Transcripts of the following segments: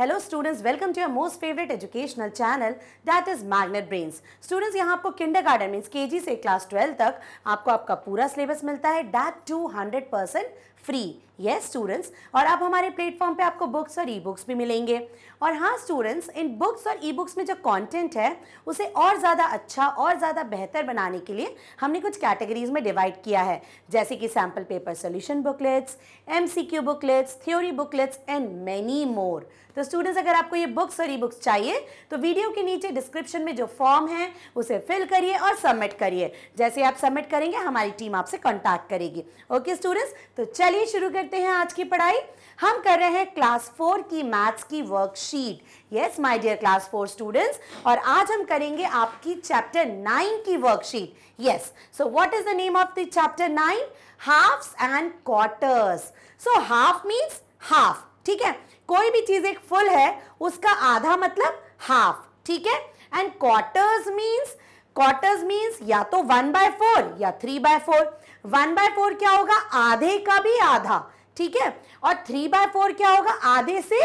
Hello students welcome to your most favourite educational channel that is Magnet Brains students यहाँ आपको Kinder garden means के से class twelve तक आपको आपका पूरा सिलेबस मिलता है that two hundred percent free ये स्टूडेंट्स और अब हमारे प्लेटफॉर्म पे आपको बुक्स और ई बुक्स भी मिलेंगे और हाँ स्टूडेंट्स इन बुक्स और ई बुक्स में जो कंटेंट है उसे और ज़्यादा अच्छा और ज़्यादा बेहतर बनाने के लिए हमने कुछ कैटेगरीज में डिवाइड किया है जैसे कि sample paper solution booklets M booklets theory booklets and many more तो स्टूडेंट्स अगर आपको ये बुक्स और ई बुक्स चाहिए तो वीडियो के नीचे डिस्क्रिप्शन में जो फॉर्म है उसे फिल करिए और सबमिट करिए जैसे आप सबमिट करेंगे हमारी टीम आपसे कॉन्टैक्ट करेगी ओके स्टूडेंट्स तो चलिए चलिए शुरू करते हैं आज की पढ़ाई हम कर रहे हैं क्लास फोर की मैथ्स की worksheet yes my dear class four students और आज हम करेंगे आपकी चैप्टर नाइन की worksheet yes so what is the name of the chapter nine halves and quarters so half means half ठीक है कोई भी चीज एक फुल है उसका आधा मतलब हाफ ठीक है and quarters means quarters means या तो वन बाय फोर या three by four one by four क्या होगा आधे का भी आधा ठीक है और थ्री बाय फोर क्या होगा आधे से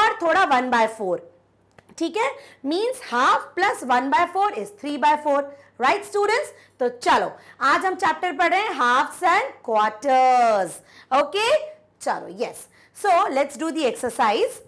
और थोड़ा वन बाय फोर ठीक है means half plus one by four is three by four right students तो चलो आज हम चैप्टर पढ़ रहे हैं हाफ एंड क्वार्टर्स ओके चलो yes so let's do the exercise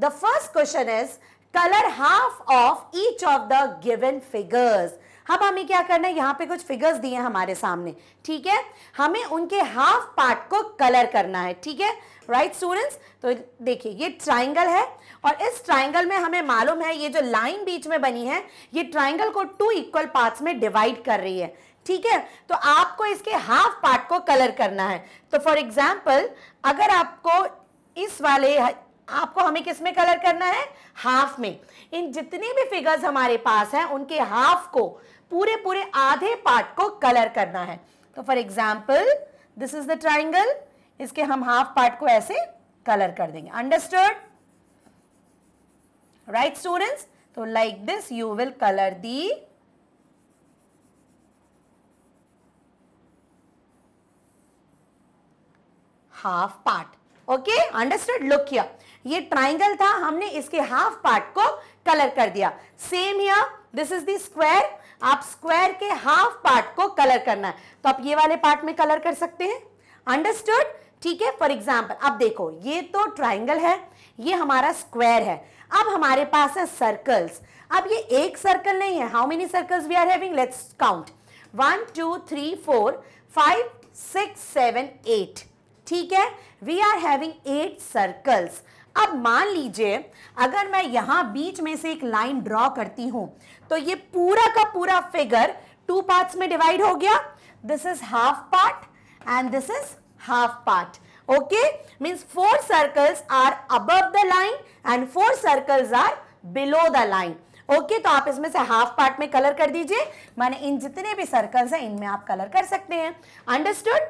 the first question is colour half of each of the given figures अब हमें क्या करना है यहाँ पे कुछ फिगर्स दिए हमारे सामने ठीक है हमें उनके हाफ पार्ट को कलर करना है ठीक है राइट स्टूडेंट्स तो देखिए ये ट्राइंगल है और इस ट्राइंगल में हमें मालूम है ये जो लाइन बीच में बनी है ये ट्राइंगल को टू इक्वल पार्ट्स में डिवाइड कर रही है ठीक है तो आपको इसके हाफ पार्ट को कलर करना है तो फॉर एग्जाम्पल अगर आपको इस वाले आपको हमें किस में कलर करना है हाफ में इन जितनी भी फिगर्स हमारे पास हैं उनके हाफ को पूरे पूरे आधे पार्ट को कलर करना है तो for example this is the triangle इसके हम हाफ पार्ट को ऐसे कलर कर देंगे अंडरस्टूड राइट स्टूडेंट्स तो like this you will colour the half part okay understood look किया ये ट्राइंगल था हमने इसके हाफ पार्ट को कलर कर दिया same here this is the square आप स्क्वायर के हाफ पार्ट को कलर करना है तो आप ये वाले पार्ट में कलर कर सकते हैं अंडरस्टूड ठीक है फॉर एग्जाम्पल अब देखो ये तो ट्राइंगल है ये हमारा स्क्वायर है अब हमारे पास है सर्कल्स अब ये एक सर्कल नहीं है how many circles we are having let's count one two three four five six seven eight ठीक है we are having eight circles अब मान लीजिए अगर मैं यहाँ बीच में से एक लाइन ड्रॉ करती हूँ तो ये पूरा का पूरा फिगर टू पार्ट्स में डिवाइड हो गया this is half part and this is half part okay means four circles are above the line and four circles are below the line okay okay, तो आप इसमें से हाफ पार्ट में colour कर दीजिए माने इन जितने भी सर्कल्स हैं इनमें आप कलर कर सकते हैं अंडरस्टूड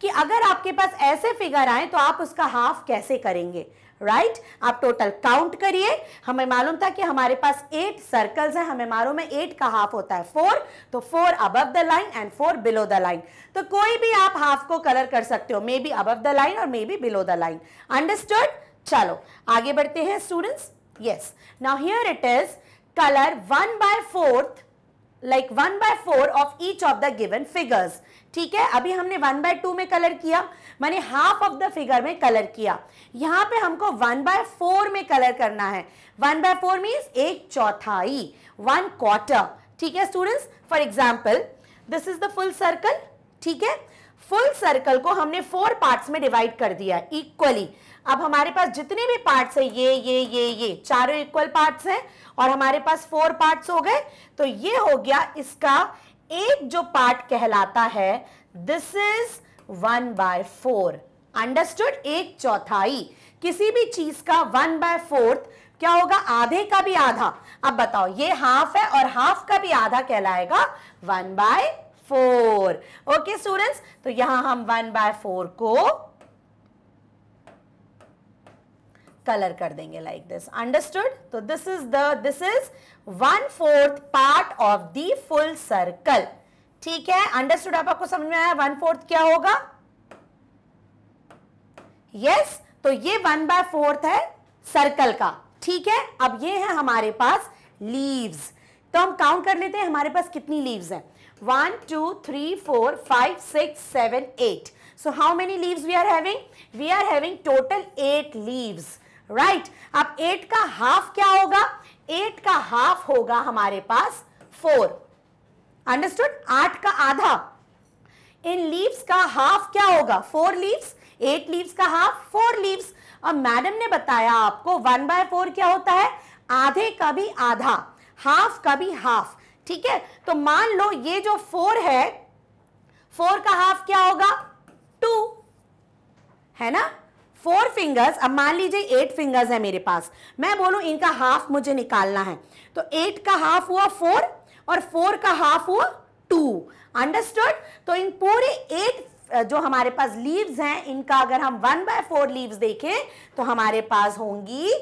कि अगर आपके पास ऐसे फिगर आए तो आप उसका हाफ कैसे करेंगे राइट आप टोटल काउंट करिए हमें मालूम था कि हमारे पास एट सर्कल्स हैं हमें मालूम है एट का हाफ होता है फोर तो four above the line and four below the line तो कोई भी आप हाफ को कलर कर सकते हो maybe above the line और maybe below the line understood चलो आगे बढ़ते हैं students yes now here it is colour one by fourth like one by four of each of the given figures ठीक है अभी हमने one by two में कलर किया मैंने हाफ ऑफ द फिगर में कलर किया यहाँ पे हमको वन बाय फोर में कलर करना है वन बाय फोर मीन्स एक चौथाई वन क्वार्टर ठीक है students for example this is the full circle ठीक है फुल सर्कल को हमने फोर पार्ट्स में डिवाइड कर दिया इक्वली अब हमारे पास जितने भी पार्ट्स है ये ये ये ये चारों इक्वल पार्ट्स हैं और हमारे पास फोर पार्ट्स हो गए तो ये हो गया इसका एक जो पार्ट कहलाता है this is one by four understood एक चौथाई किसी भी चीज का वन बाय फोर्थ क्या होगा आधे का भी आधा अब बताओ ये हाफ है और हाफ का भी आधा कहलाएगा one by four okay students तो यहां हम वन बाय फोर को कलर कर देंगे लाइक दिस अंडरस्टूड तो this is the this is one fourth part of the full circle ठीक है अंडरस्टूड आप आपको समझ में आया वन फोर्थ क्या होगा यस yes, तो ये वन बाय फोर्थ है सर्कल का ठीक है अब ये है हमारे पास लीव्स तो हम काउंट कर लेते हैं हमारे पास कितनी लीव्स हैं one two three four five six seven eight so how many leaves we are having we are having total eight leaves right अब एट का हाफ क्या होगा एट का हाफ होगा हमारे पास फोर अंडरस्टूड आठ का आधा इन लीव्स का हाफ क्या होगा फोर लीव्स एट लीव्स का हाफ फोर लीव्स अब मैडम ने बताया आपको वन बाय फोर क्या होता है आधे का भी आधा हाफ का भी हाफ ठीक है तो मान लो ये जो फोर है फोर का हाफ क्या होगा टू है ना फोर फिंगर्स अब मान लीजिए एट फिंगर्स है मेरे पास मैं बोलूँ इनका हाफ मुझे निकालना है तो एट का हाफ हुआ फोर और फोर का हाफ हुआ टू अंडरस्टूड तो इन पूरे एट जो हमारे पास लीव्स हैं इनका अगर हम वन बाय फोर लीव्स देखें तो हमारे पास होंगी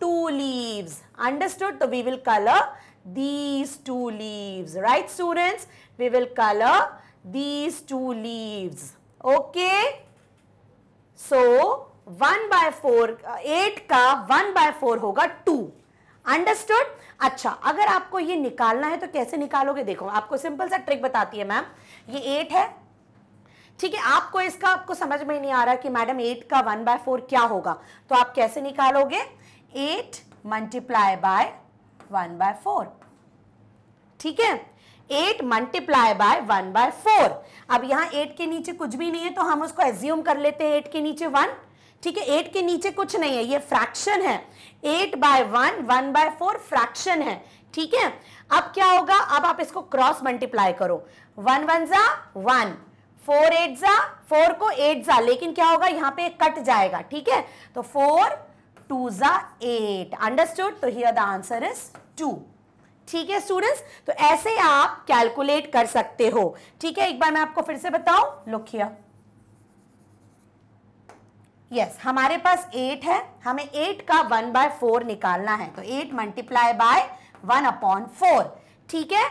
टू लीव्स अंडरस्टूड तो we will colour these two leaves right students we will color these two leaves okay so one by four eight का वन बाय फोर होगा टू अंडरस्टूड अच्छा अगर आपको ये निकालना है तो कैसे निकालोगे देखो आपको सिंपल सा ट्रिक बताती है मैम ये एट है ठीक है आपको इसका आपको समझ में नहीं आ रहा कि मैडम एट का वन बाय फोर क्या होगा तो आप कैसे निकालोगे eight multiply by one by four ठीक है eight multiply by one by four अब यहां एट के नीचे कुछ भी नहीं है तो हम उसको एज्यूम कर लेते हैं एट के नीचे वन ठीक है एट के नीचे कुछ नहीं है ये फ्रैक्शन है eight by one one by four fraction है ठीक है अब क्या होगा अब आप इसको क्रॉस मल्टीप्लाई करो वन वन जा वन फोर एट जा फोर को एट जा लेकिन क्या होगा यहाँ पे कट जाएगा ठीक है तो फोर टू जा एट अंडरस्टूड तो here the answer is two ठीक है स्टूडेंट्स तो ऐसे आप कैलकुलेट कर सकते हो ठीक है एक बार मैं आपको फिर से बताऊं लुक हियर यस yes, हमारे पास एट है हमें एट का वन बाय फोर निकालना है तो eight multiply by one upon four ठीक है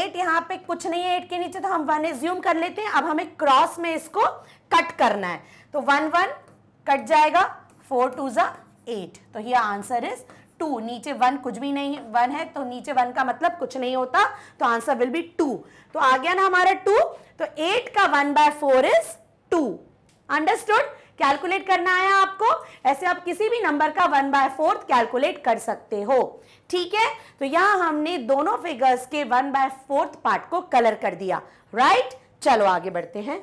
एट यहाँ पे कुछ नहीं है एट के नीचे तो हम वन एज्यूम कर लेते हैं अब हमें क्रॉस में इसको कट करना है तो वन वन कट जाएगा फोर टू ज़ा एट तो ये आंसर इज टू नीचे वन कुछ भी नहीं वन है तो नीचे वन का मतलब कुछ नहीं होता तो आंसर विल बी टू तो आ गया ना हमारा टू तो एट का one by four is two understood calculate करना आया आपको ऐसे आप किसी भी नंबर का वन बाय फोर्थ कैलकुलेट कर सकते हो ठीक है तो यहाँ हमने दोनों फिगर्स के वन बाय फोर्थ पार्ट को कलर कर दिया राइट right? चलो आगे बढ़ते हैं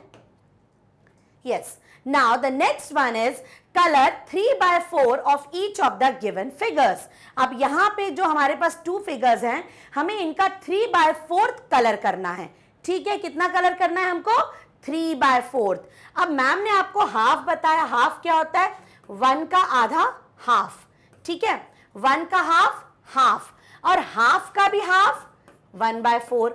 yes now the next one is colour three by four of each of the given figures अब यहाँ पे जो हमारे पास टू फिगर्स हैं हमें इनका थ्री बाय फोर्थ कलर करना है ठीक है कितना कलर करना है हमको थ्री बाय फोर्थ अब मैम ने आपको हाफ बताया हाफ क्या होता है वन का आधा हाफ ठीक है वन का हाफ हाफ और हाफ का भी half one by four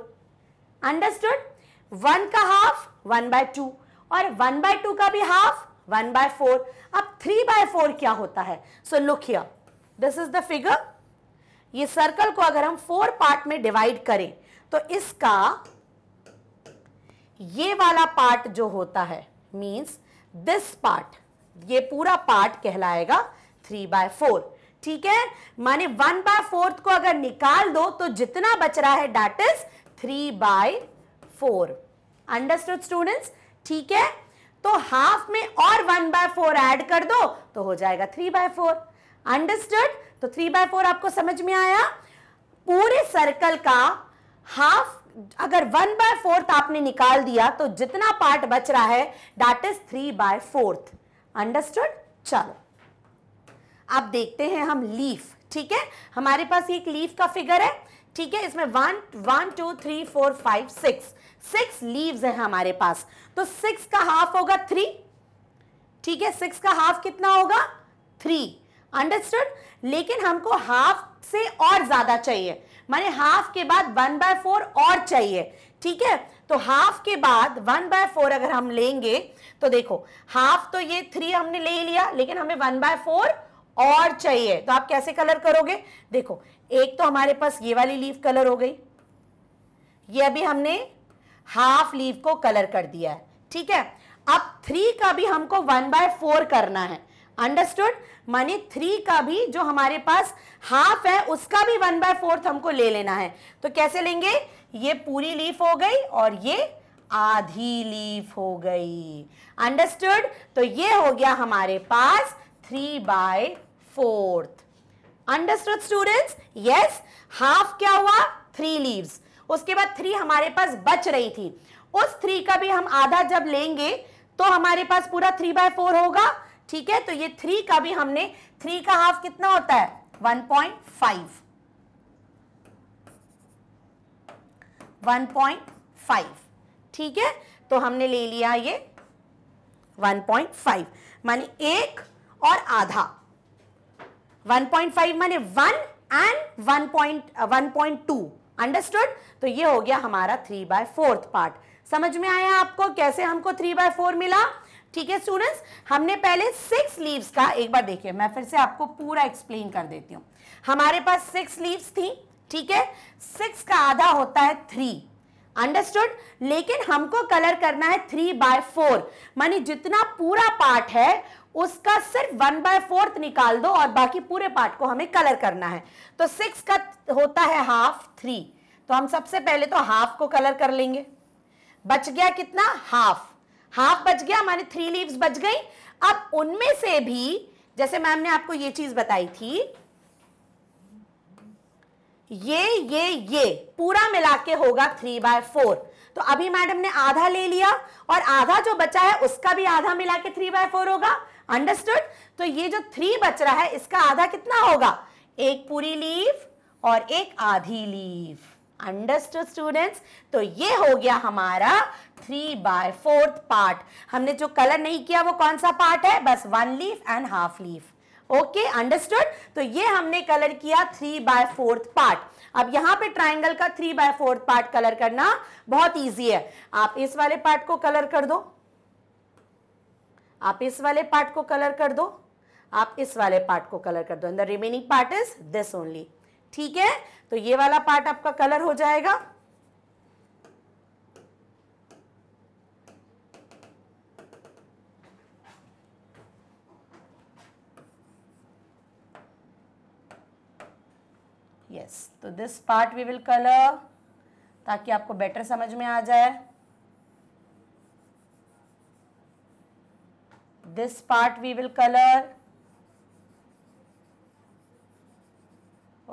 understood one का हाफ वन बाय टू और वन बाय टू का भी हाफ वन बाय फोर अब थ्री बाय फोर क्या होता है so look here this is the figure ये सर्कल को अगर हम फोर पार्ट में डिवाइड करें तो इसका ये वाला पार्ट जो होता है मीन्स दिस पार्ट ये पूरा पार्ट कहलाएगा थ्री बाय फोर ठीक है माने वन बाय फोर्थ को अगर निकाल दो तो जितना बच रहा है that is three by four understood students ठीक है तो हाफ में और वन बाय फोर एड कर दो तो हो जाएगा थ्री बाय फोर अंडरस्टूड तो थ्री बाय फोर आपको समझ में आया पूरे सर्कल का हाफ अगर वन बाय फोर्थ आपने निकाल दिया तो जितना पार्ट बच रहा है that is three by fourth understood चलो आप देखते हैं हम लीफ ठीक है हमारे पास एक लीफ का फिगर है ठीक है इसमें one one two three four five six six leaves है हमारे पास तो सिक्स का हाफ होगा थ्री ठीक है सिक्स का हाफ कितना होगा थ्री अंडरस्टूड लेकिन हमको हाफ से और ज्यादा चाहिए माने हाफ के बाद वन बाय फोर और चाहिए ठीक है तो हाफ के बाद वन बाय फोर अगर हम लेंगे तो देखो हाफ तो ये थ्री हमने ले लिया लेकिन हमें वन बाय फोर और चाहिए तो आप कैसे कलर करोगे देखो एक तो हमारे पास ये वाली लीव कलर हो गई ये अभी हमने हाफ लीव को कलर कर दिया है ठीक है अब थ्री का भी हमको वन बाय फोर करना है अंडरस्टूड माने थ्री का भी जो हमारे पास हाफ है उसका भी वन बाय फोर्थ हमको ले लेना है तो कैसे लेंगे ये पूरी लीफ हो गई और ये आधी लीफ हो गई अंडरस्टूड तो ये हो गया हमारे पास three by fourth understood students yes half क्या हुआ थ्री लीव्स उसके बाद थ्री हमारे पास बच रही थी उस थ्री का भी हम आधा जब लेंगे तो हमारे पास पूरा थ्री बाय फोर होगा ठीक है तो ये थ्री का भी हमने थ्री का हाफ कितना होता है one point five one point five ठीक है तो हमने ले लिया ये वन पॉइंट फाइव माने एक और आधा वन पॉइंट फाइव माने one and one point one point two understood तो ये हो गया हमारा थ्री बाय फोर्थ पार्ट समझ में आया आपको कैसे हमको थ्री बाय फोर मिला ठीक है स्टूडेंट्स हमने पहले सिक्स लीव्स का एक बार देखिए मैं फिर से आपको पूरा एक्सप्लेन कर देती हूँ हमारे पास सिक्स लीव्स थी ठीक है सिक्स का आधा होता है थ्री अंडरस्टूड लेकिन हमको कलर करना है थ्री बाय फोर मानी जितना पूरा पार्ट है उसका सिर्फ वन बाय फोर्थ निकाल दो और बाकी पूरे पार्ट को हमें कलर करना है तो सिक्स का होता है हाफ थ्री तो हम सबसे पहले तो हाफ को कलर कर लेंगे बच गया कितना हाफ हाफ बच गया हमारे थ्री लीव्स बच गई अब उनमें से भी जैसे मैम ने आपको ये चीज बताई थी ये ये ये पूरा मिला के होगा थ्री बाय फोर तो अभी मैडम ने आधा ले लिया और आधा जो बचा है उसका भी आधा मिला के थ्री बाय फोर होगा अंडरस्टूड तो ये जो थ्री बच रहा है इसका आधा कितना होगा एक पूरी लीव और एक आधी लीव अंडरस्टूड स्टूडेंट्स तो ये हो गया हमारा थ्री बाय फोर्थ पार्ट हमने जो कलर नहीं किया वो कौन सा पार्ट है बस one leaf and half leaf okay understood तो ये हमने कलर किया थ्री बाय फोर्थ पार्ट अब यहाँ पे ट्राइंगल का three by fourth part colour करना बहुत इजी है आप इस वाले पार्ट को कलर कर दो आप इस वाले पार्ट को कलर कर दो आप इस वाले पार्ट को कलर कर दो and the remaining part is this only ठीक है तो ये वाला पार्ट आपका कलर हो जाएगा यस तो this part we will colour ताकि आपको बेटर समझ में आ जाए this part we will colour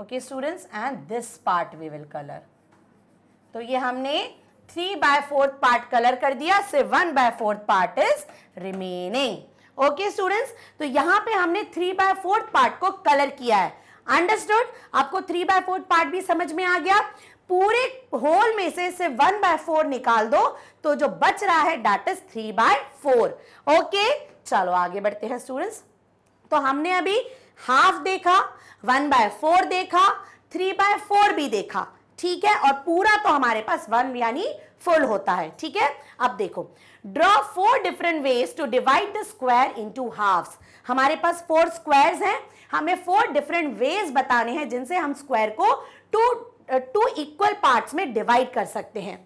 okay students and this part we will colour तो ये हमने three by fourth part colour कर दिया से one by fourth part is remaining okay students तो यहाँ पे हमने थ्री बाय फोर्थ पार्ट को कलर किया है अंडरस्टूड आपको थ्री बाय फोर्थ पार्ट भी समझ में आ गया पूरे होल में से इसे वन बाय फोर निकाल दो तो जो बच रहा है that is three by four okay चलो आगे बढ़ते हैं स्टूडेंट्स तो हमने अभी हाफ देखा वन बाय फोर देखा थ्री बाय फोर भी देखा ठीक है और पूरा तो हमारे पास वन यानी फुल होता है ठीक है अब देखो draw four different ways to divide the square to half हमारे पास फोर स्क्वायर्स हैं हमें फोर डिफरेंट वेज बताने हैं जिनसे हम स्क्वायर को टू टू इक्वल पार्ट्स में डिवाइड कर सकते हैं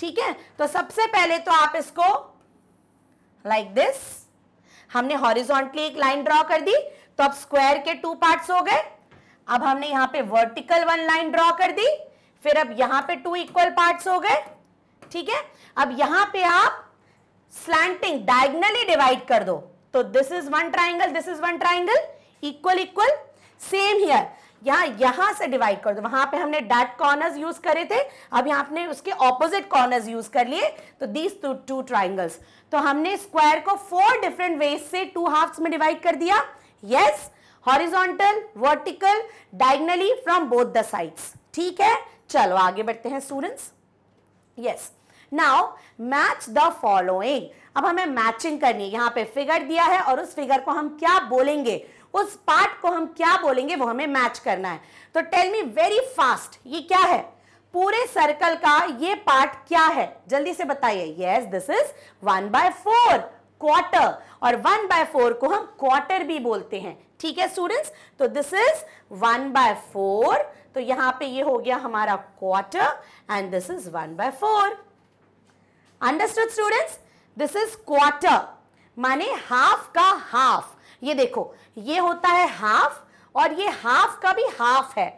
ठीक है तो सबसे पहले तो आप इसको लाइक like दिस हमने हॉरिजॉन्टली एक लाइन ड्रॉ कर दी तो अब स्क्वायर के टू पार्ट्स हो गए अब हमने यहां पे वर्टिकल वन लाइन ड्रॉ कर दी फिर अब यहां पे टू इक्वल पार्ट्स हो गए ठीक है अब यहां पे आप स्लैंटिंग डायगनली डिवाइड कर दो तो this is one triangle this is one triangle equal equal same here यहां यहां से डिवाइड कर दो वहां पे हमने डैट कॉर्नर्स यूज करे थे अब यहां आपने उसके ऑपोजिट कॉर्नर्स यूज कर लिए तो दीज टू टू ट्राइंगल्स तो हमने स्क्वायर को फोर डिफरेंट वेज से टू हाफ्स में डिवाइड कर दिया yes horizontal vertical diagonally from both the sides ठीक है चलो आगे बढ़ते हैं students yes now match the following अब हमें मैचिंग करनी है यहां पे फिगर दिया है और उस फिगर को हम क्या बोलेंगे उस पार्ट को हम क्या बोलेंगे वो हमें मैच करना है तो टेल मी वेरी फास्ट ये क्या है पूरे सर्कल का ये पार्ट क्या है जल्दी से बताइए yes this is one by four quarter और वन बाय फोर को हम क्वार्टर भी बोलते हैं ठीक है स्टूडेंट्स तो this is one by four तो यहां पे ये हो गया हमारा quarter and this is one by four understood students this is quarter माने हाफ का हाफ ये देखो ये होता है हाफ और ये हाफ का भी हाफ है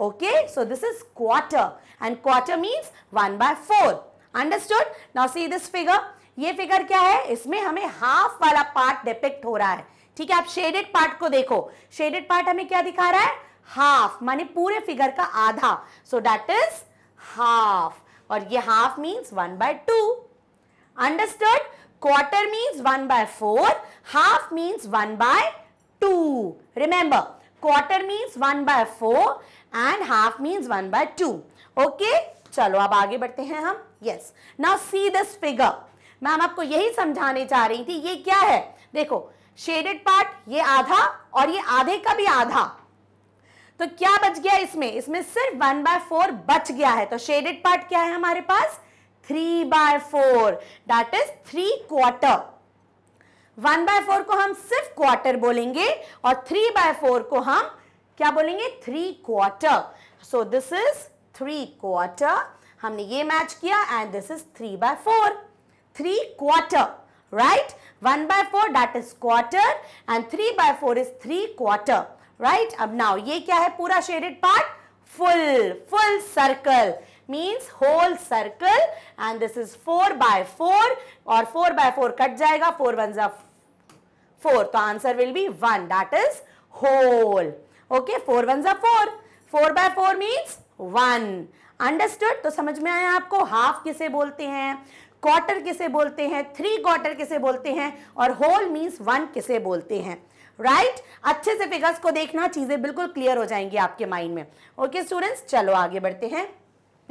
okay so this is quarter and quarter means one by four understood now see this figure ये फिगर क्या है इसमें हमें हाफ वाला पार्ट डिपेक्ट हो रहा है ठीक है आप शेडेड पार्ट को देखो शेडेड पार्ट हमें क्या दिखा रहा है हाफ माने पूरे फिगर का आधा सो दैट इज हाफ और ये half means one by two understood quarter means one by four half means one by two remember quarter means one by four and half means one by two okay चलो अब आगे बढ़ते हैं हम yes now see this figure ma'am आपको यही समझाने चाह रही थी ये क्या है देखो शेडेड पार्ट ये आधा और ये आधे का भी आधा तो क्या बच गया इसमें इसमें सिर्फ वन बाय फोर बच गया है तो शेडेड पार्ट क्या है हमारे पास three by four that is three quarter one by four को हम सिर्फ क्वार्टर बोलेंगे और थ्री बाय फोर को हम क्या बोलेंगे three quarter so this is three quarter हमने ये मैच किया and this is three by four three quarter, right? One by four that is quarter and three by four is three quarter, right? अब now ये क्या है पूरा shaded part? Full, full circle means whole circle and this is 4 by 4 or 4 by 4 cut jayega 4 ones जा 4 so answer will be 1 that is whole, okay? 4 ones जा 4, 4 by 4 means 1, understood तो समझ में आया आपको हाफ किसे बोलते हैं क्वार्टर किसे बोलते हैं थ्री क्वार्टर किसे बोलते हैं और होल मीन्स वन किसे बोलते हैं राइट right? अच्छे से फिगर्स को देखना चीज़ें बिल्कुल क्लियर हो जाएंगी आपके माइंड में ओके स्टूडेंट्स चलो आगे बढ़ते हैं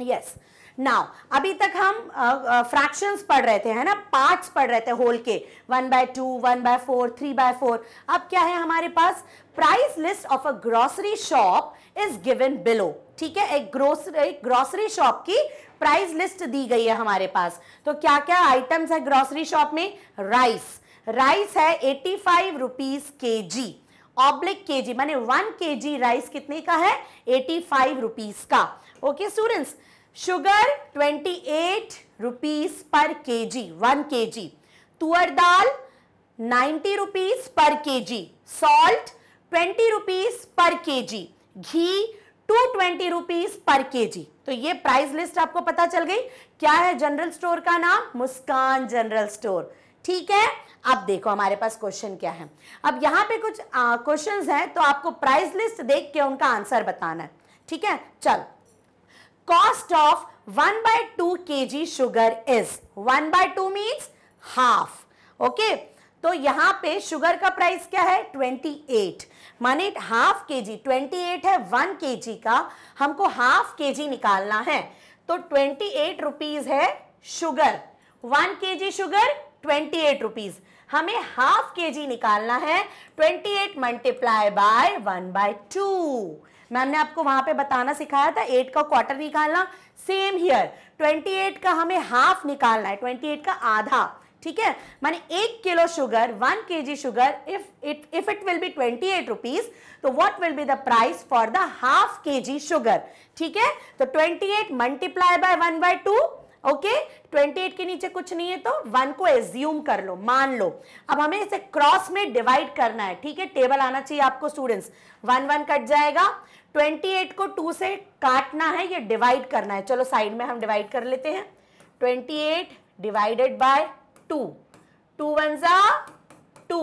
यस yes. नाउ अभी तक हम फ्रैक्शंस uh, uh, पढ़ रहे थे है ना पार्ट्स पढ़ रहे थे होल के one by two one by four three by four अब क्या है हमारे पास price list of a grocery shop is given below ठीक है एक ग्रोसरी ग्रोसरी शॉप की प्राइस लिस्ट दी गई है हमारे पास तो क्या क्या आइटम्स है ग्रोसरी शॉप में राइस राइस है eighty five rupees K G oblique के जी मैंने वन के जी राइस कितने का है एटी फाइव रुपीज का okay students sugar twenty eight rupees पर के जी वन के जी तुअर दाल नाइन्टी रुपीज पर K G salt twenty rupees पर के जी घी टू ट्वेंटी रुपीज पर के जी तो ये प्राइस लिस्ट आपको पता चल गई क्या है जनरल स्टोर का नाम मुस्कान जनरल स्टोर ठीक है अब देखो हमारे पास क्वेश्चन क्या है अब यहाँ पे कुछ क्वेश्चंस हैं तो आपको प्राइस लिस्ट देख के उनका आंसर बताना है ठीक है चल cost of one by two K G sugar is one by two means half okay तो यहाँ पे शुगर का प्राइस क्या है 28 माने हाफ के जी ट्वेंटी है वन के जी का हमको हाफ के जी निकालना है तो ट्वेंटी एट रुपीज है sugar one K G sugar twenty eight rupees हमें हाफ के जी निकालना है twenty eight multiply by one by two ma'am ने आपको वहां पे बताना सिखाया था एट का क्वार्टर निकालना सेम हियर ट्वेंटी एट का हमें हाफ निकालना है ट्वेंटी एट का आधा ठीक है माने एक kilo sugar one K G sugar if it if it will be twenty eight rupees तो what will be the price for the half K G sugar ठीक है तो twenty eight multiply by one by two okay twenty eight के नीचे कुछ नहीं है तो वन को एज्यूम कर लो मान लो अब हमें इसे क्रॉस में डिवाइड करना है ठीक है टेबल आना चाहिए आपको स्टूडेंट्स वन वन कट जाएगा ट्वेंटी एट को टू से काटना है या डिवाइड करना है चलो साइड में हम डिवाइड कर लेते हैं twenty eight divided by two two one जा टू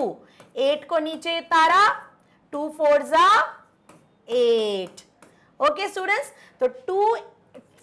एट को नीचे तारा टू फोर जा एट ओके स्टूडेंट्स तो टू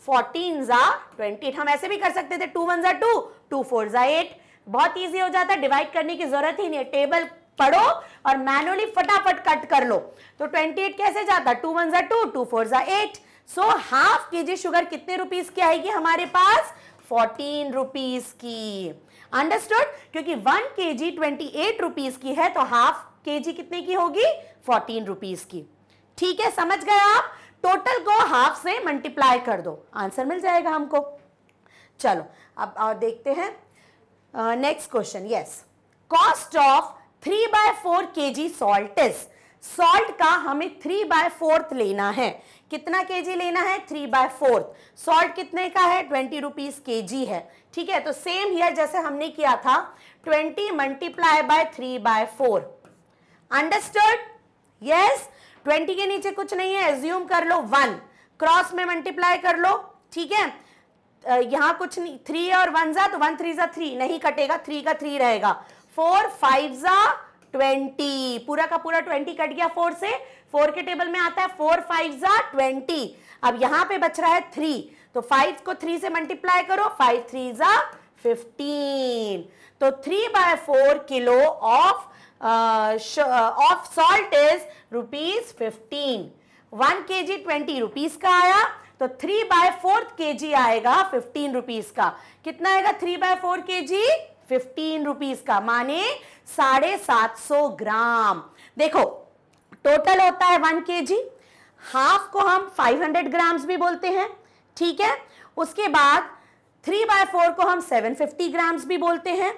फोर्टीन जा ट्वेंटी हम ऐसे भी कर सकते थे टू वन जा टू टू फोर जा एट बहुत ईजी हो जाता डिवाइड करने की जरूरत ही नहीं है टेबल पढ़ो और मैनुअली फटाफट कट कर लो तो 28 कैसे जाता टू वन जा टू टू फोर जा eight so half K G sugar कितने रुपीस की आएगी हमारे पास 14 रुपीस की अंडरस्टूड क्योंकि one K G twenty eight rupees की है तो हाफ के जी कितने की होगी फोर्टीन रुपीज की ठीक है समझ गए आप टोटल को हाफ से मल्टीप्लाई कर दो आंसर मिल जाएगा हमको चलो अब और देखते हैं next question yes cost of three by four K G salt is salt का हमें थ्री बाय फोर्थ लेना है कितना के जी लेना है थ्री बाय फोर्थ सॉल्ट कितने का है ट्वेंटी रुपीज के जी है ठीक है तो सेम हियर जैसे हमने किया था twenty multiply by three by four understood yes twenty के नीचे कुछ नहीं है एज्यूम कर लो वन क्रॉस में मल्टीप्लाई कर लो ठीक है यहां कुछ नहीं थ्री और वन जा तो वन थ्री जा थ्री नहीं कटेगा थ्री का थ्री रहेगा फोर फाइव जा ट्वेंटी पूरा का पूरा ट्वेंटी कट गया फोर से फोर के टेबल में आता है फोर फाइव जा ट्वेंटी अब यहां पे बच रहा है थ्री तो फाइव को थ्री से मल्टीप्लाई करो फाइव थ्री जा फिफ्टीन तो three by four kilo of of salt is rupees fifteen one K G twenty rupees का आया तो थ्री बाय फोर के जी आएगा फिफ्टीन रुपीज का कितना आएगा three by four K ji fifteen rupees का माने साढ़े सात सौ ग्राम देखो टोटल होता है वन के जी हाफ को हम फाइव हंड्रेड ग्राम्स भी बोलते हैं ठीक है उसके बाद थ्री बाय फोर को हम सेवन फिफ्टी ग्राम्स भी बोलते हैं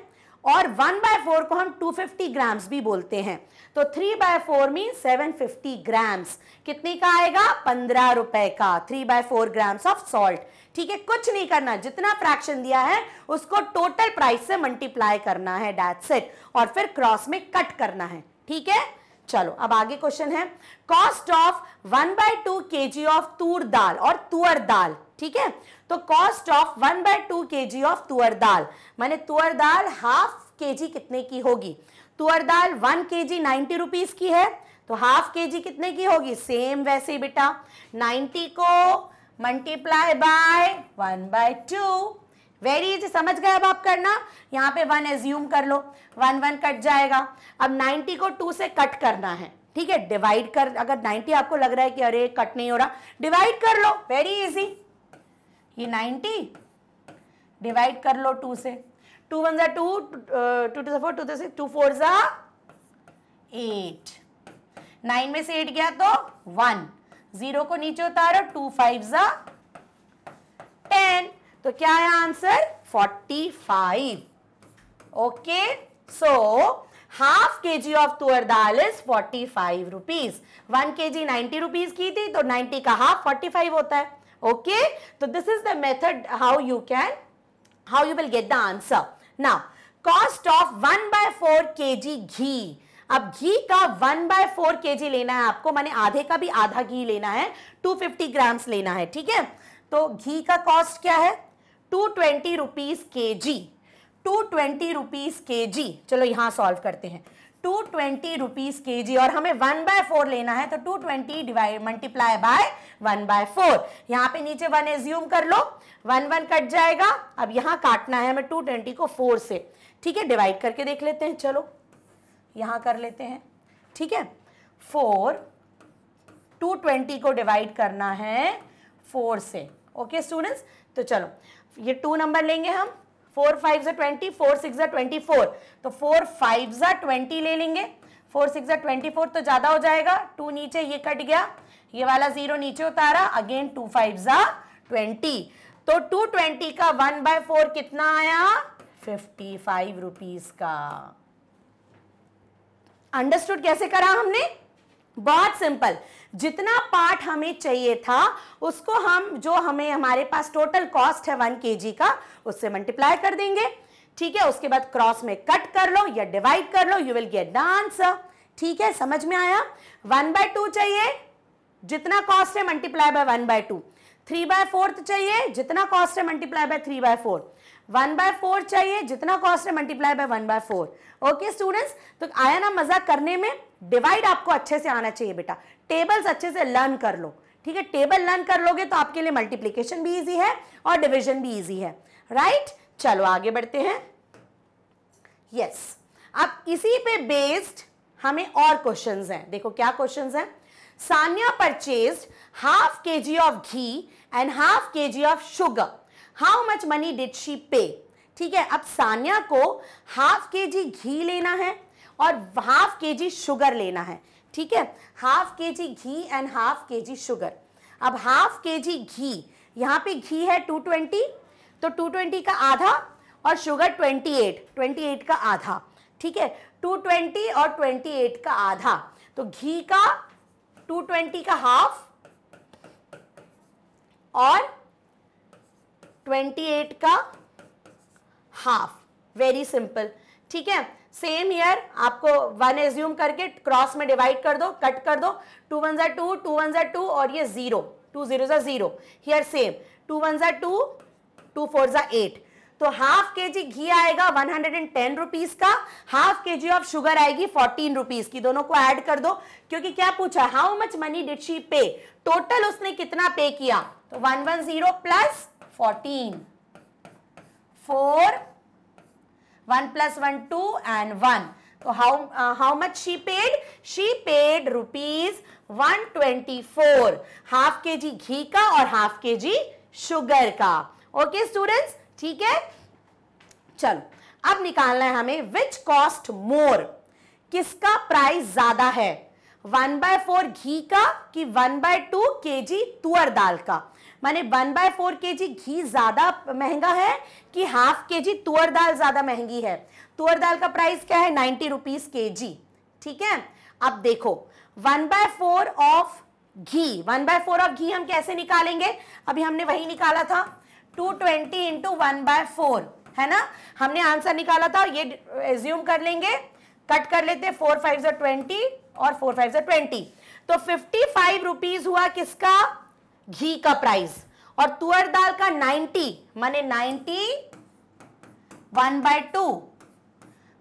और वन बाय फोर को हम टू फिफ्टी ग्राम्स भी बोलते हैं तो three by four mean seven fifty grams कितने का आएगा पंद्रह रुपए का three by four grams of salt ठीक है कुछ नहीं करना जितना फ्रैक्शन दिया है उसको टोटल प्राइस से मल्टीप्लाई करना है डेट सेट और फिर क्रॉस में कट करना है ठीक है चलो अब आगे क्वेश्चन है cost of one by two K G of तूर दाल और तुअर दाल ठीक है तो cost of one by two K G of tuar दाल मैंने तुअर दाल हाफ के जी कितने की होगी तुअर दाल one K G ninety rupees की है तो हाफ के जी कितने की होगी सेम वैसे ही बेटा नाइन्टी को multiply by one by two very easy समझ गए अब आप करना यहाँ पे वन एज्यूम कर लो वन वन कट जाएगा अब नाइन्टी को टू से कट करना है ठीक है डिवाइड कर अगर नाइन्टी आपको लग रहा है कि अरे कट नहीं हो रहा डिवाइड कर लो वेरी इजी ये नाइन्टी डिवाइड कर लो टू से टू वन ज़ा two two two four two six two four ज़ा एट नाइन में से एट गया तो वन जीरो को नीचे उतारो टू फाइव ज़ा टेन तो क्या है answer 45 okay so half K G of tuar dal is forty five rupees one K G ninety rupees की थी तो नाइन्टी का हाफ फोर्टी फाइव होता है ओके तो this is the method how you can how you will get the answer now cost of one by four K G घी अब घी का one by four K जी लेना है आपको माने आधे का भी आधा घी लेना है टू फिफ्टी ग्राम्स लेना है ठीक है तो घी का कॉस्ट क्या है टू ट्वेंटी रुपीज़ के जी टू ट्वेंटी रुपीज़ के जी चलो यहां सॉल्व करते हैं टू ट्वेंटी रुपीज़ के जी और हमें वन बाय फोर लेना है तो two twenty divide multiply by one by four यहाँ पे नीचे वन एज्यूम कर लो वन वन कट जाएगा अब यहाँ काटना है हमें टू ट्वेंटी को फोर से ठीक है डिवाइड करके देख लेते हैं चलो यहां कर लेते हैं ठीक है फोर टू ट्वेंटी को डिवाइड करना है फोर से ओके okay, स्टूडेंट्स तो चलो ये टू नंबर लेंगे हम फोर फाइव जो twenty four six twenty four तो फोर फाइव जो ट्वेंटी ले लेंगे फोर सिक्स ट्वेंटी फोर तो ज़्यादा हो जाएगा टू नीचे ये कट गया ये वाला ज़ीरो नीचे उतारा अगेन टू फाइव ज़ा ट्वेंटी तो टू ट्वेंटी का वन बाय फोर कितना आया फिफ्टी फाइव रुपीज़ का अंडरस्टूड कैसे करा हमने बहुत सिंपल जितना पार्ट हमें चाहिए था उसको हम जो हमें हमारे पास टोटल कॉस्ट है वन के का उससे मल्टीप्लाई कर देंगे ठीक है उसके बाद क्रॉस में कट कर लो या डिवाइड कर लो you will get the answer ठीक है समझ में आया वन बाय टू चाहिए जितना कॉस्ट है multiply by one by two three by fourth चाहिए जितना कॉस्ट है multiply by three by four one by four चाहिए जितना कॉस्ट है multiply by one by four okay students तो आया ना मजा करने में डिवाइड आपको अच्छे से आना चाहिए बेटा टेबल्स अच्छे से लर्न कर लो ठीक है टेबल लर्न कर लोगे तो आपके लिए मल्टीप्लीकेशन भी ईजी है और डिविजन भी ईजी है राइट चलो आगे बढ़ते हैं यस yes. अब इसी पे बेस्ड हमें और क्वेश्चन हैं देखो क्या क्वेश्चन है Sania purchase half K G of ghee and half K G of sugar how much money did she pay ठीक है अब सानिया को हाफ के जी घी लेना है और हाफ के जी शुगर लेना है ठीक है half K G ghee and half K G sugar अब हाफ के जी घी यहाँ पे घी है 220 तो 220 का आधा और शुगर 28 28 का आधा ठीक है 220 और 28 का आधा तो घी का 220 का हाफ और ट्वेंटी एट का हाफ वेरी सिंपल ठीक है सेम ईयर आपको वन एज्यूम करके क्रॉस में डिवाइड कर दो कट कर दो टू वन जै टू टू वन ज़ा टू और ये ज़ीरो टू ज़ीरो जै zero here same two one जै टू टू फोर जै एट तो हाफ के जी घी आएगा one hundred and ten rupees का half K G of sugar आएगी फोर्टीन रुपीज की दोनों को ऐड कर दो क्योंकि क्या पूछा how much money did she pay total उसने कितना पे किया तो one one zero plus fourteen four one plus one two and one तो how how much she paid she paid rupees one twenty four half K G घी का और half K G शुगर का ओके स्टूडेंट्स ठीक है चलो अब निकालना है हमें विच कॉस्ट मोर किसका प्राइस ज्यादा है वन बाय फोर घी का कि वन बाय टू के जी तुअर दाल का माने one by four K G घी ज़्यादा महंगा है कि हाफ के जी तुअर दाल ज़्यादा महंगी है तुअर दाल का प्राइस क्या है नाइन्टी रुपीज़ के जी ठीक है अब देखो one by four of ghee one by four of ghee हम कैसे निकालेंगे अभी हमने वही निकाला था two twenty into one by four है ना हमने आंसर निकाला था ये एज्यूम कर लेंगे कट कर लेते फोर फाइव जो ट्वेंटी और फोर फाइव जो ट्वेंटी तो फिफ्टी फाइव रुपीज हुआ किसका घी का प्राइस और तुअर दाल का 90 माने 90 one by two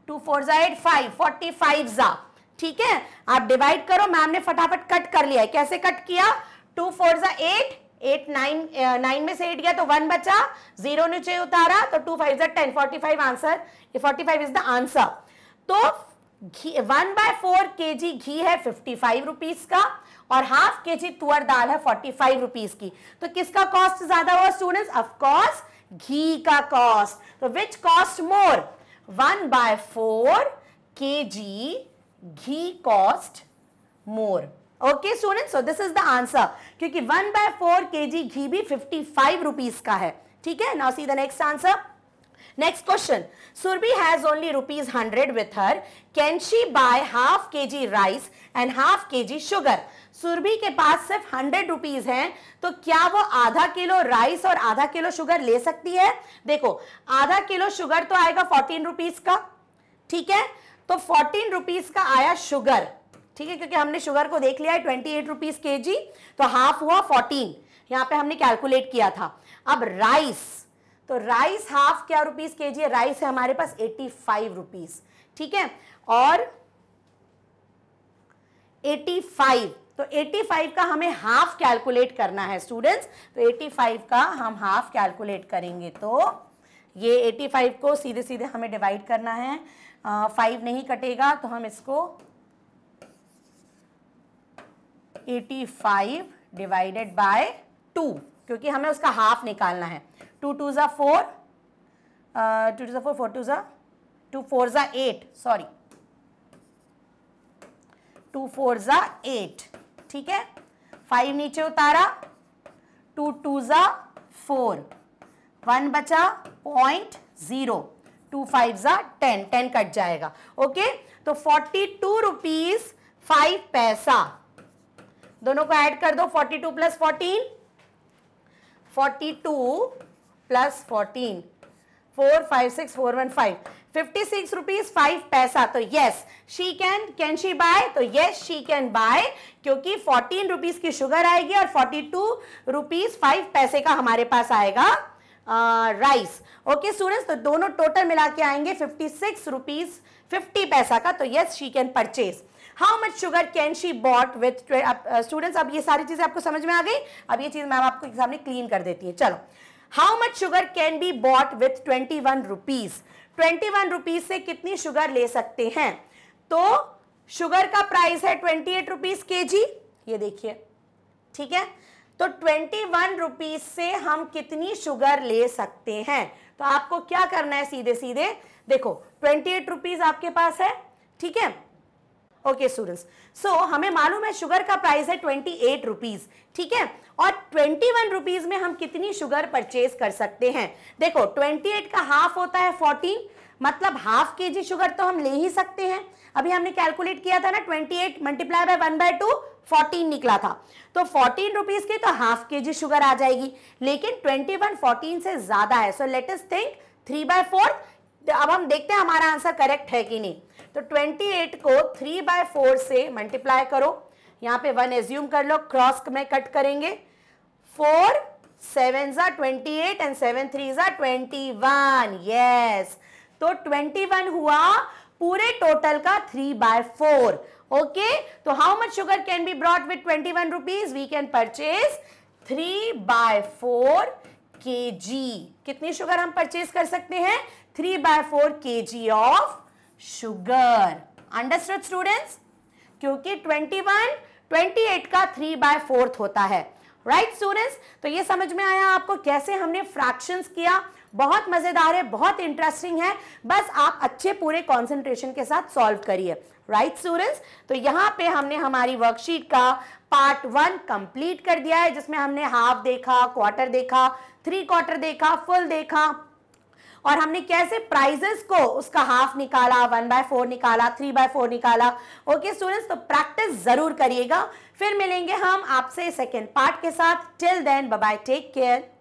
two four जाइड एट फाइव फोर्टी फाइव जा ठीक है आप डिवाइड करो मैम ने फटाफट कट कर लिया है कैसे कट किया टू फोर जा एट एट नाइन नाइन में से एट गया तो वन बचा जीरो नीचे उतारा तो टू फाइव जा ten forty five answer forty five is the answer तो घी one by four K G घी है फिफ्टी फाइव रुपीज का और हाफ के जी तुअर दाल है फोर्टी फाइव रुपीज की तो किसका कॉस्ट ज्यादा हुआ स्टूडेंट ऑफकोर्स घी का कॉस्ट तो which cost more one by four K G ghee cost more okay student so this is the answer क्योंकि one by four K G घी भी फिफ्टी फाइव रुपीज का है ठीक है now see the next answer Next question. Surbhi has only rupees 100 with her. Can she buy half kg rice and half kg sugar? Surbhi के पास सिर्फ hundred rupees हैं तो क्या वो आधा किलो राइस और आधा किलो शुगर ले सकती है देखो आधा किलो शुगर तो आएगा फोर्टीन रुपीज का ठीक है तो फोर्टीन रुपीज का आया शुगर ठीक है क्योंकि हमने शुगर को देख लिया है ट्वेंटी एट रुपीज के जी तो हाफ हुआ फोर्टीन यहाँ पे हमने कैलकुलेट किया था अब राइस तो राइस हाफ क्या रुपीज के जी है राइस है हमारे पास एट्टी फाइव रुपीज ठीक है और एटी फाइव तो फाइव का हमें हाफ कैलकुलेट करना है स्टूडेंट्स तो फाइव का हम हाफ कैलकुलेट करेंगे तो ये फाइव को सीधे सीधे हमें डिवाइड करना है फाइव uh, नहीं कटेगा तो हम इसको eighty five divided by two क्योंकि हमें उसका हाफ निकालना है टू टू ज़ा फोर टू टू ज़ा फोर फोर टू ज़ा टू फोर ज़ा एट सॉरी टू फोर ज़ा एट ठीक है फाइव नीचे उतारा टू टू ज़ा फोर वन बचा पॉइंट ज़ीरो टू फाइव ज़ा टेन टेन कट जाएगा ओके तो फोर्टी टू रुपीज़ फाइव पैसा दोनों को ऐड कर दो forty two plus fourteen forty two plus fourteen four five six four one five fifty six rupees five पैसा तो yes she can can she buy तो यस शी कैन बाय क्योंकि fourteen rupees की sugar आएगी और forty two rupees five पैसे का हमारे पास आएगा राइस ओके स्टूडेंट्स तो दोनों टोटल मिला के आएंगे फिफ्टी सिक्स रुपीज फिफ्टी पैसा का तो yes she can purchase how much sugar can she bought with students अब ये सारी चीज़ें आपको समझ में आ गई अब ये चीज़ मैम आपको एग्जाम में क्लीन कर देती है चलो how much sugar can be bought with twenty one rupees twenty one rupees से कितनी शुगर ले सकते हैं तो शुगर का प्राइस है ट्वेंटी एट रुपीज के जी ये देखिए ठीक है तो ट्वेंटी वन रुपीज से हम कितनी शुगर ले सकते हैं तो आपको क्या करना है सीधे सीधे देखो ट्वेंटी एट रुपीज आपके पास है ठीक है ओके स्टूडेंट्स सो हमें मालूम है शुगर का प्राइस है ट्वेंटी एट रुपीज ठीक है और ट्वेंटी वन रुपीज में हम कितनी शुगर परचेज कर सकते हैं देखो ट्वेंटी एट का हाफ होता है फोर्टीन मतलब हाफ के जी शुगर तो हम ले ही सकते हैं अभी हमने कैलकुलेट किया था ना twenty eight multiply by one by two fourteen निकला था तो फोर्टीन रुपीज की तो हाफ के जी शुगर आ जाएगी लेकिन ट्वेंटी वन फोर्टीन से ज्यादा है so latest think three by four अब हम देखते हैं हमारा आंसर करेक्ट है कि नहीं तो 28 को 3 बाय फोर से मल्टीप्लाई करो यहाँ पे वन एज्यूम कर लो क्रॉस में कट करेंगे फोर सेवन ज़ा twenty eight and seven three ज़ा ट्वेंटी वन यस तो ट्वेंटी वन हुआ पूरे टोटल का थ्री बाय फोर ओके तो how much sugar can be brought with twenty one rupees we can purchase three by four K G कितनी sugar हम purchase कर सकते हैं three by four K G of sugar understood students क्योंकि 21 28 का three by fourth होता है right right, students तो ये समझ में आया आपको कैसे हमने फ्रैक्शंस किया बहुत मजेदार है बहुत इंटरेस्टिंग है बस आप अच्छे पूरे कॉन्सेंट्रेशन के साथ सॉल्व करिए राइट स्टूडेंट्स तो यहाँ पे हमने हमारी वर्कशीट का पार्ट वन कंप्लीट कर दिया है जिसमें हमने हाफ देखा क्वार्टर देखा थ्री क्वार्टर देखा फुल देखा और हमने कैसे प्राइजेस को उसका हाफ निकाला वन बाय फोर निकाला थ्री बाय फोर निकाला ओके स्टूडेंट्स तो प्रैक्टिस जरूर करिएगा फिर मिलेंगे हम आपसे सेकेंड पार्ट के साथ till then bye take care